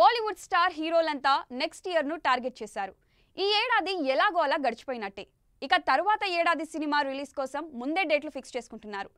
Bollywood star హీరోలంతా next ఇయర్ను target చేశారు ఈ ఏడాది ఎలాగో అలా గడిచిపోయినట్టే ఇక తరువాత ఏడాది సినిమా రిలీజ్ కోసం ముందే డేట్లు ఫిక్స్ చేసుకుంటున్నారు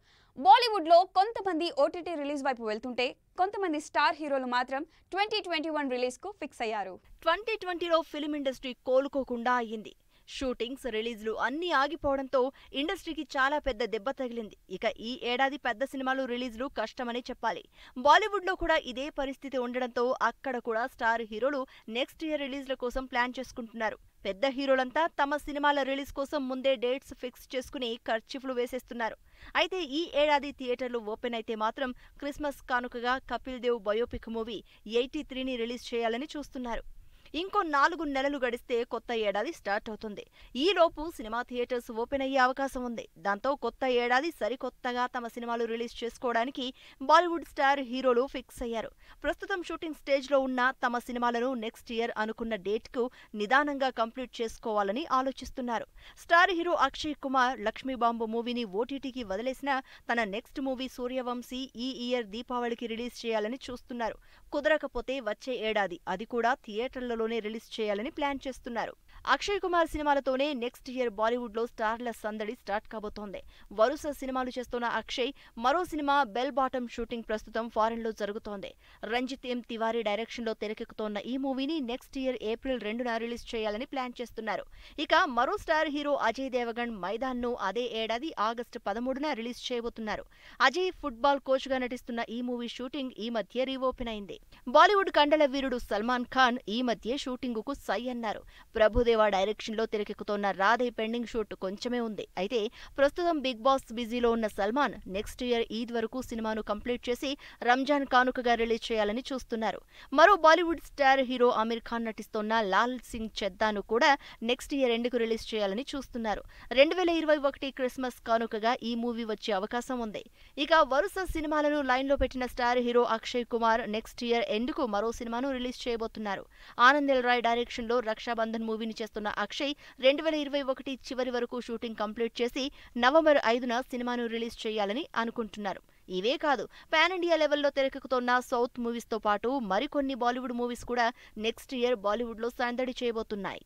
బాలీవుడ్లో కొంతమంది ఓటీటీ రిలీజ్ వైపు వెళ్తుంటే కొంతమంది స్టార్ హీరోలు మాత్రం ట్వంటీ ట్వంటీ వన్ రిలీజ్కు ఫిక్స్ అయ్యారు ట్వంటీ ట్వంటీలో ఫిలిం ఇండస్ట్రీ కోలుకోకుండా అయ్యింది షూటింగ్స్ రిలీజ్లు అన్నీ ఆగిపోవడంతో ఇండస్ట్రీకి చాలా పెద్ద దెబ్బ తగిలింది ఇక ఈ ఏడాది పెద్ద సినిమాలు రిలీజ్లు కష్టమనే చెప్పాలి బాలీవుడ్లో కూడా ఇదే పరిస్థితి ఉండడంతో అక్కడ కూడా స్టార్ హీరోలు నెక్స్ట్ ఇయర్ రిలీజ్ల కోసం ప్లాన్ చేసుకుంటున్నారు పెద్ద హీరోలంతా తమ సినిమాల రిలీజ్ కోసం ముందే డేట్స్ ఫిక్స్ చేసుకుని ఖర్చులు వేసేస్తున్నారు అయితే ఈ ఏడాది థియేటర్లు ఓపెన్ అయితే మాత్రం క్రిస్మస్ కానుకగా Kapil Dev biopic movie eighty త్రీని రిలీజ్ చేయాలని చూస్తున్నారు ఇంకో నాలుగు నెలలు గడిస్తే కొత్త ఏడాది స్టార్ట్ అవుతుంది ఈలోపు సినిమా థియేటర్స్ ఓపెన్ అయ్యే అవకాశం ఉంది దాంతో కొత్త ఏడాది సరికొత్తగా తమ సినిమాలు రిలీజ్ చేసుకోవడానికి బాలీవుడ్ స్టార్ హీరోలు ఫిక్స్ అయ్యారు ప్రస్తుతం షూటింగ్ స్టేజ్లో ఉన్న తమ సినిమాలను నెక్స్ట్ ఇయర్ అనుకున్న డేట్కు నిదానంగా కంప్లీట్ చేసుకోవాలని ఆలోచిస్తున్నారు స్టార్ హీరో అక్షయ్ కుమార్ లక్ష్మీబాంబు మూవీని ఓటీటీకి వదిలేసిన తన నెక్స్ట్ మూవీ సూర్యవంశీ ఈ ఇయర్ దీపావళికి రిలీజ్ చేయాలని చూస్తున్నారు కుదరకపోతే వచ్చే ఏడాది అది కూడా థియేటర్లలో త్వరలోనే రిలీజ్ చేయాలని ప్లాన్ చేస్తున్నారు అక్షయ్ కుమార్ సినిమాలతోనే నెక్స్ట్ ఇయర్ బాలీవుడ్ లో స్టార్ల సందడి స్టార్ట్ కాబోతోంది వరుస సినిమాలు చేస్తున్న అక్షయ్ మరో సినిమా బెల్ బాటమ్ షూటింగ్ ప్రస్తుతం ఫారెన్ లో జరుగుతోంది రంజిత్ ఎం తివారీ డైరెక్షన్ లో తెరకెక్కుతోన్న ఈ మూవీని నెక్స్ట్ ఇయర్ ఏప్రిల్ రెండున రిలీజ్ చేయాలని ప్లాన్ చేస్తున్నారు ఇక మరో స్టార్ హీరో అజయ్ దేవగణ్ మైదాన్ ను అదే ఏడాది ఆగస్టు పదమూడున రిలీజ్ చేయబోతున్నారు అజయ్ ఫుట్బాల్ కోచ్ గా నటిస్తున్న ఈ మూవీ షూటింగ్ ఈ మధ్య రీఓపెన్ అయింది బాలీవుడ్ కండల వీరుడు సల్మాన్ ఖాన్ ఈ మధ్య షూటింగ్ కు సై అన్నారు ప్రభు ప్రభుదేవా లో తెరకెక్కుతోన్న రాధే పెండింగ్ షూట్ కొంచెమే ఉంది అయితే ప్రస్తుతం బిగ్ బాస్ బిజీలో ఉన్న సల్మాన్ నెక్స్ట్ ఇయర్ ఈద్ వరకు సినిమాను కంప్లీట్ చేసి రంజాన్ కానుకగా రిలీజ్ చేయాలని చూస్తున్నారు మరో బాలీవుడ్ స్టార్ హీరో అమీర్ ఖాన్ నటిస్తోన్న లాల్ సింగ్ చెద్దాను కూడా నెక్స్ట్ ఇయర్ ఎండ్కు రిలీజ్ చేయాలని చూస్తున్నారు రెండు వేల ఇరవై ఒకటి క్రిస్మస్ కానుకగా ఈ మూవీ వచ్చే అవకాశం ఉంది ఇక వరుస సినిమాలను లైన్ లో పెట్టిన star hero Akshay Kumar next year ఎందుకు మరో సినిమాను రిలీజ్ చేయబోతున్నారు ఆనంద్ రాయ్ డైరెక్షన్ లో రక్షాబంధన్ మూవీని చేస్తున్న అక్షయ్ రెండు వేల ఇరవై ఒకటి చివరి వరకు షూటింగ్ కంప్లీట్ చేసి నవంబర్ ఐదున సినిమాను రిలీజ్ చేయాలని అనుకుంటున్నారు ఇవే కాదు పాన్ ఇండియా లెవెల్లో తెరకెక్కుతున్న సౌత్ మూవీస్తో పాటు మరికొన్ని బాలీవుడ్ మూవీస్ కూడా నెక్స్ట్ ఇయర్ బాలీవుడ్లో సందడి చేయబోతున్నాయి